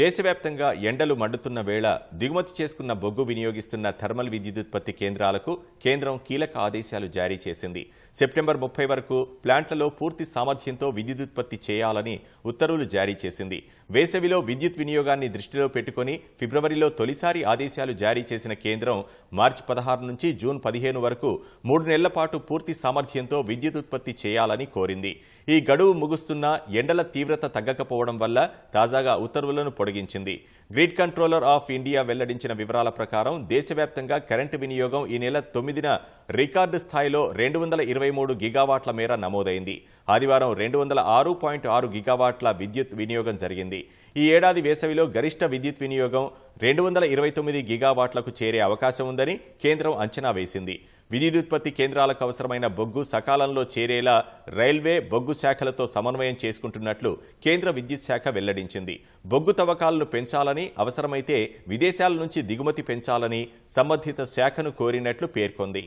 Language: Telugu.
దేశవ్యాప్తంగా ఎండలు మండుతున్న వేళ దిగుమతి చేసుకున్న బొగ్గు వినియోగిస్తున్న థర్మల్ విద్యుదుత్పత్తి కేంద్రాలకు కేంద్రం కీలక ఆదేశాలు జారీ చేసింది సెప్టెంబర్ ముప్పై వరకు ప్లాంట్లలో పూర్తి సామర్థ్యంతో విద్యుదుత్పత్తి చేయాలని ఉత్తర్వులు జారీ చేసింది వేసవిలో విద్యుత్ వినియోగాన్ని దృష్టిలో పెట్టుకుని ఫిబ్రవరిలో తొలిసారి ఆదేశాలు జారీ చేసిన కేంద్రం మార్చి పదహారు నుంచి జూన్ పదిహేను వరకు మూడు నెలల పాటు పూర్తి సామర్థ్యంతో విద్యుదుత్పత్తి చేయాలని కోరింది ఈ గడువు ముగుస్తున్న ఎండల తీవ్రత తగ్గకపోవడం వల్ల తాజాగా ఉత్తర్వులను పొడిగించింది గ్రిడ్ కంట్రోలర్ ఆఫ్ ఇండియా వెల్లడించిన వివరాల ప్రకారం దేశవ్యాప్తంగా కరెంటు వినియోగం ఈ నెల తొమ్మిదిన రికార్డు స్థాయిలో రెండు వందల ఇరవై మూడు గిగావాట్ల మేర నమోదైంది ఆదివారం రెండు వందల ఆరు పాయింట్ ఆరు గిగావాట్ల విద్యుత్ వినియోగం జరిగింది ఈ ఏడాది వేసవిలో గరిష్ట విద్యుత్ వినియోగం రెండు వందల ఇరవై తొమ్మిది గిగావాట్లకు చేరే అవకాశం ఉందని కేంద్రం అంచనా వేసింది విద్యుదుత్పత్తి కేంద్రాలకు అవసరమైన బొగ్గు సకాలంలో చేరేలా రైల్వే బొగ్గు శాఖలతో సమన్వయం చేసుకుంటున్నట్లు కేంద్ర విద్యుత్ శాఖ వెల్లడించింది బొగ్గు తవ్వకాలను పెంచాలని అవసరమైతే విదేశాల నుంచి దిగుమతి పెంచాలని సంబంధిత శాఖను కోరినట్లు పేర్కొంది